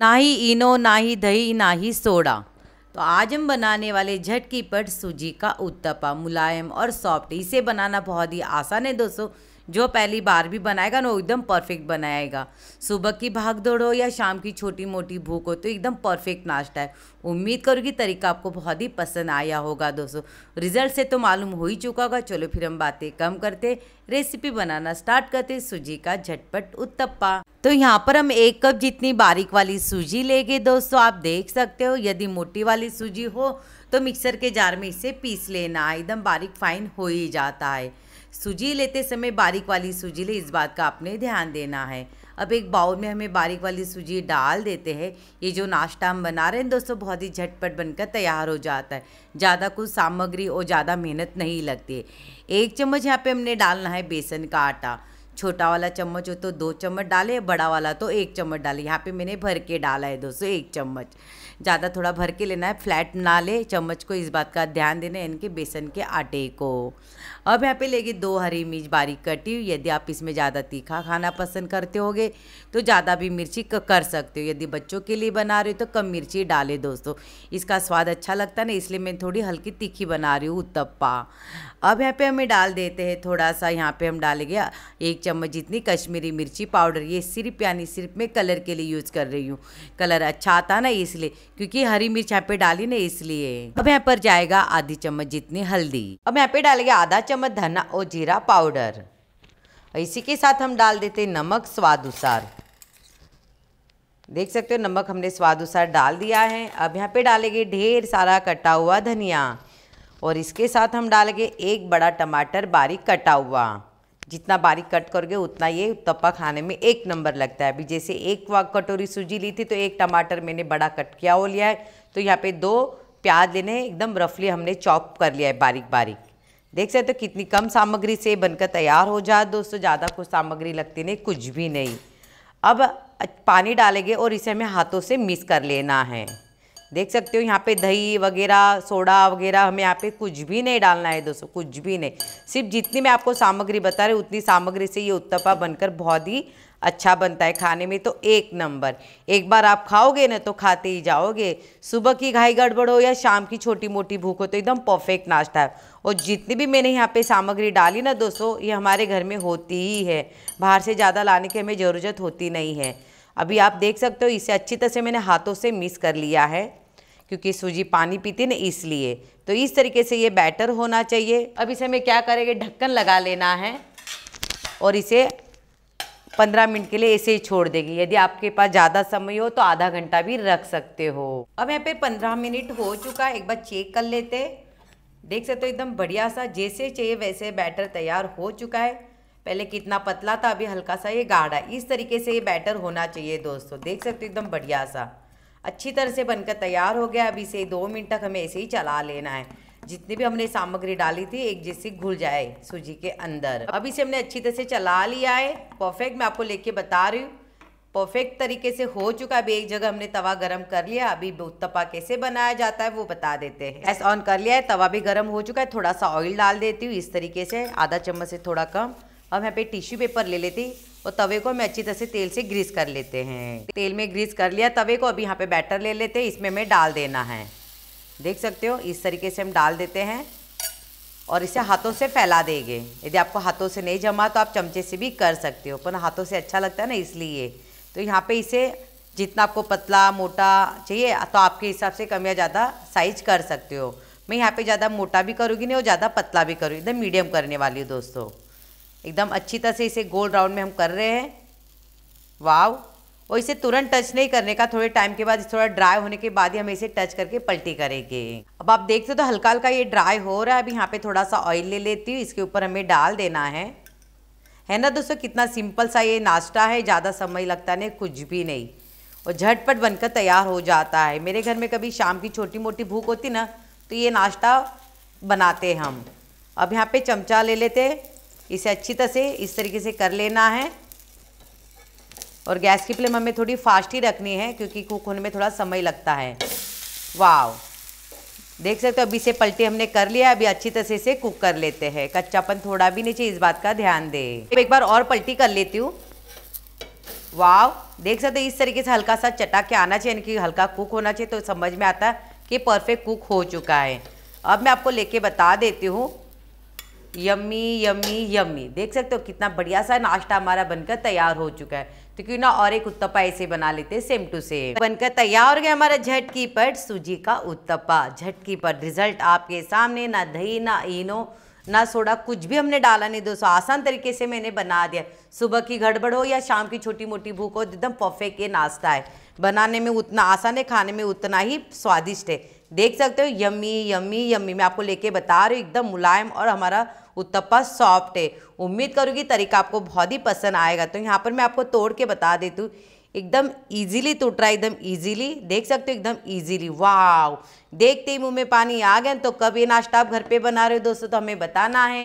ना ही इनो ना ही दही ना ही सोडा तो आज हम बनाने वाले झटकी पट सूजी का उत्तपा मुलायम और सॉफ्ट इसे बनाना बहुत ही आसान है दोस्तों जो पहली बार भी बनाएगा ना वो एकदम परफेक्ट बनाएगा सुबह की भाग दौड़ो या शाम की छोटी मोटी भूख हो तो एकदम परफेक्ट नाश्ता है उम्मीद करूँगी कि तरीका आपको बहुत ही पसंद आया होगा दोस्तों रिजल्ट से तो मालूम हो ही चुका होगा चलो फिर हम बातें कम करते रेसिपी बनाना स्टार्ट करते सूजी का झटपट उत्तप्पा तो यहाँ पर हम एक कप जितनी बारीक वाली सूजी लेंगे दोस्तों आप देख सकते हो यदि मोटी वाली सूजी हो तो मिक्सर के जार में इसे पीस लेना एकदम बारीक फाइन हो ही जाता है सूजी लेते समय बारीक वाली सूजी ले इस बात का आपने ध्यान देना है अब एक बाउल में हमें बारीक वाली सूजी डाल देते हैं ये जो नाश्ता हम बना रहे हैं दोस्तों बहुत ही झटपट बनकर तैयार हो जाता है ज़्यादा कुछ सामग्री और ज़्यादा मेहनत नहीं लगती है एक चम्मच यहाँ पे हमने डालना है बेसन का आटा छोटा वाला चम्मच हो तो दो चम्मच डाले बड़ा वाला तो एक चम्मच डाले यहाँ पे मैंने भर के डाला है दोस्तों एक चम्मच ज़्यादा थोड़ा भर के लेना है फ्लैट ना ले चम्मच को इस बात का ध्यान देना है इनके बेसन के आटे को अब यहाँ पे लेगी दो हरी मिर्च बारीक कटी हुई यदि आप इसमें ज़्यादा तीखा खाना पसंद करते होगे तो ज़्यादा भी मिर्ची कर सकते हो यदि बच्चों के लिए बना रहे हो तो कम मिर्ची डाले दोस्तों इसका स्वाद अच्छा लगता है ना इसलिए मैं थोड़ी हल्की तीखी बना रही हूँ उत्तप्पा अब यहाँ पर हमें डाल देते हैं थोड़ा सा यहाँ पर हम डालेंगे एक चम्मच जितनी कश्मीरी मिर्ची पाउडर ये सिर्फ यानी सिर्फ मैं कलर के लिए यूज़ कर रही हूँ कलर अच्छा आता ना इसलिए क्योंकि हरी मिर्च यहाँ पे डाली ना इसलिए अब यहाँ पर जाएगा आधी चम्मच जितनी हल्दी अब यहाँ पे डालेगा आधा चम्मच धना और जीरा पाउडर इसी के साथ हम डाल देते नमक स्वादुसार देख सकते हो नमक हमने स्वादुसार डाल दिया है अब यहाँ पे डालेंगे ढेर सारा कटा हुआ धनिया और इसके साथ हम डालेंगे एक बड़ा टमाटर बारीक कटा हुआ जितना बारीक कट करोगे उतना ये उत्तपा खाने में एक नंबर लगता है अभी जैसे एक कटोरी सूजी ली थी तो एक टमाटर मैंने बड़ा कट किया वो लिया है तो यहाँ पे दो प्याज लेने एकदम रफली हमने चॉप कर लिया है बारीक बारीक देख सकते हो तो कितनी कम सामग्री से बनकर तैयार हो जाए दोस्तों ज़्यादा कुछ सामग्री लगती नहीं कुछ भी नहीं अब पानी डालेंगे और इसे हमें हाथों से मिक्स कर लेना है देख सकते हो यहाँ पे दही वगैरह सोडा वगैरह हमें यहाँ पे कुछ भी नहीं डालना है दोस्तों कुछ भी नहीं सिर्फ जितनी मैं आपको सामग्री बता रही उतनी सामग्री से ये उत्तपा बनकर बहुत ही अच्छा बनता है खाने में तो एक नंबर एक बार आप खाओगे ना तो खाते ही जाओगे सुबह की घाई गड़बड़ हो या शाम की छोटी मोटी भूख हो तो एकदम परफेक्ट नाश्ता है और जितनी भी मैंने यहाँ पे सामग्री डाली ना दोस्तों ये हमारे घर में होती ही है बाहर से ज़्यादा लाने की हमें ज़रूरत होती नहीं है अभी आप देख सकते हो इसे अच्छी तरह से मैंने हाथों से मिस कर लिया है क्योंकि सूजी पानी पीती ना इसलिए तो इस तरीके से ये बैटर होना चाहिए अब इसे हमें क्या करेंगे ढक्कन लगा लेना है और इसे पंद्रह मिनट के लिए ऐसे ही छोड़ देगी यदि आपके पास ज़्यादा समय हो तो आधा घंटा भी रख सकते हो अब यहाँ पे पंद्रह मिनट हो चुका है एक बार चेक कर लेते देख सकते हो तो एकदम बढ़िया सा जैसे चाहिए वैसे बैटर तैयार हो चुका है पहले कितना पतला था अभी हल्का सा ये गाढ़ा इस तरीके से ये बैटर होना चाहिए दोस्तों देख सकते हो एकदम बढ़िया सा अच्छी तरह से बनकर तैयार हो गया अभी इसे दो मिनट तक हमें ऐसे ही चला लेना है जितनी भी हमने सामग्री डाली थी एक जैसी घुल जाए सूजी के अंदर अभी इसे हमने अच्छी तरह से चला लिया है परफेक्ट मैं आपको लेके बता रही हूँ परफेक्ट तरीके से हो चुका अभी एक जगह हमने तवा गरम कर लिया अभी उत्तपा कैसे बनाया जाता है वो बता देते हैं गैस ऑन कर लिया है तवा भी गरम हो चुका है थोड़ा सा ऑयल डाल देती हूँ इस तरीके से आधा चम्मच से थोड़ा कम अब यहाँ पे टिश्यू पेपर ले लेते और तवे को हम अच्छी तरह से तेल से ग्रीस कर लेते हैं तेल में ग्रीस कर लिया तवे को अभी यहाँ पे बैटर ले लेते हैं इसमें हमें डाल देना है देख सकते हो इस तरीके से हम डाल देते हैं और इसे हाथों से फैला देंगे यदि आपको हाथों से नहीं जमा तो आप चमचे से भी कर सकते हो पर हाथों से अच्छा लगता है ना इसलिए तो यहाँ पे इसे जितना आपको पतला मोटा चाहिए तो आपके हिसाब से कम या ज़्यादा साइज कर सकते हो मैं यहाँ पे ज़्यादा मोटा भी करूँगी नहीं और ज़्यादा पतला भी करूँगी एकदम मीडियम करने वाली हूँ दोस्तों एकदम अच्छी तरह से इसे गोल राउंड में हम कर रहे हैं वाव और इसे तुरंत टच नहीं करने का थोड़े टाइम के बाद थोड़ा ड्राई होने के बाद ही हम इसे टच करके पलटी करेंगे अब आप देखते हो तो हल्का हल्का ये ड्राई हो रहा है अभी यहाँ पे थोड़ा सा ऑयल ले लेती हूँ इसके ऊपर हमें डाल देना है है ना दोस्तों कितना सिंपल सा ये नाश्ता है ज़्यादा समय लगता नहीं कुछ भी नहीं और झटपट बनकर तैयार हो जाता है मेरे घर में कभी शाम की छोटी मोटी भूख होती ना तो ये नाश्ता बनाते हम अब यहाँ पर चमचा ले लेते इसे अच्छी तरह से इस तरीके से कर लेना है और गैस की फ्लेम हमें थोड़ी फास्ट ही रखनी है क्योंकि कुक होने में थोड़ा समय लगता है वाव देख सकते हो अभी इसे पलटे हमने कर लिया अभी अच्छी तरह से इसे कुक कर लेते हैं कच्चापन थोड़ा भी नहीं चाहिए इस बात का ध्यान दे एक बार और पलटी कर लेती हूँ वाव देख सकते इस तरीके से हल्का सा चटा के आना चाहिए यानी कि हल्का कुक होना चाहिए तो समझ में आता है कि परफेक्ट कुक हो चुका है अब मैं आपको लेके बता देती हूँ यम्मी यम्मी यम्मी देख सकते हो कितना बढ़िया सा नाश्ता हमारा बनकर तैयार हो चुका है तो क्यों ना और एक उत्तपा ऐसे बना लेते सेम टू सेम बनकर तैयार हो गया हमारा झटकी पर सूजी का उत्तपा झटकी पर रिजल्ट आपके सामने ना दही ना इनो ना सोडा कुछ भी हमने डाला नहीं दोस्तों आसान तरीके से मैंने बना दिया सुबह की गड़बड़ हो या शाम की छोटी मोटी भूख हो एकदम परफेक्ट ये नाश्ता है बनाने में उतना आसान है खाने में उतना ही स्वादिष्ट है देख सकते हो यम्मी यम्मी यम्मी मैं आपको लेके बता रही हूँ एकदम मुलायम और हमारा उत्तपा सॉफ्ट है उम्मीद करूँगी तरीका आपको बहुत ही पसंद आएगा तो यहाँ पर मैं आपको तोड़ के बता देती हूँ एकदम इजीली टूट रहा है एकदम इजीली देख सकते हो एकदम इजीली वाह देखते ही मुँह में पानी आ गया तो कब ये नाश्ता आप घर पे बना रहे हो दोस्तों तो हमें बताना है